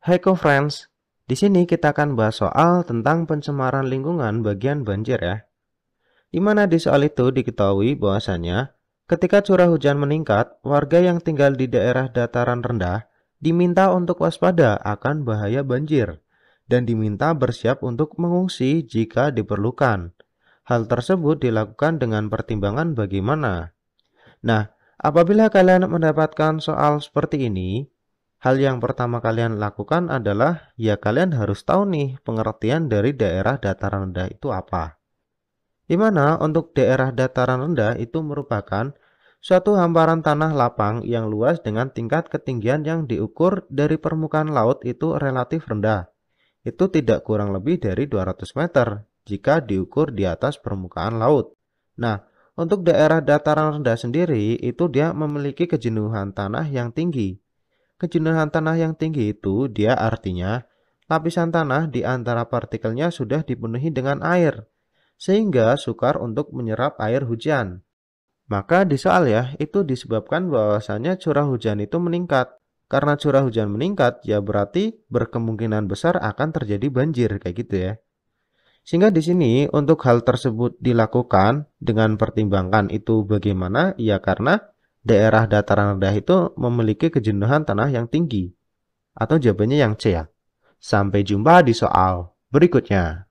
Hai friends, di sini kita akan bahas soal tentang pencemaran lingkungan bagian banjir ya. Di mana di soal itu diketahui bahwasanya ketika curah hujan meningkat, warga yang tinggal di daerah dataran rendah diminta untuk waspada akan bahaya banjir dan diminta bersiap untuk mengungsi jika diperlukan. Hal tersebut dilakukan dengan pertimbangan bagaimana. Nah, apabila kalian mendapatkan soal seperti ini, Hal yang pertama kalian lakukan adalah ya kalian harus tahu nih pengertian dari daerah dataran rendah itu apa. Di mana untuk daerah dataran rendah itu merupakan suatu hamparan tanah lapang yang luas dengan tingkat ketinggian yang diukur dari permukaan laut itu relatif rendah. Itu tidak kurang lebih dari 200 meter jika diukur di atas permukaan laut. Nah, untuk daerah dataran rendah sendiri itu dia memiliki kejenuhan tanah yang tinggi Kejenuhan tanah yang tinggi itu dia artinya lapisan tanah di antara partikelnya sudah dipenuhi dengan air, sehingga sukar untuk menyerap air hujan. Maka di soal ya, itu disebabkan bahwasannya curah hujan itu meningkat. Karena curah hujan meningkat, ya berarti berkemungkinan besar akan terjadi banjir kayak gitu ya. Sehingga di sini untuk hal tersebut dilakukan dengan pertimbangkan itu bagaimana? Ya karena daerah dataran rendah itu memiliki kejenuhan tanah yang tinggi? Atau jawabannya yang C ya. Sampai jumpa di soal berikutnya.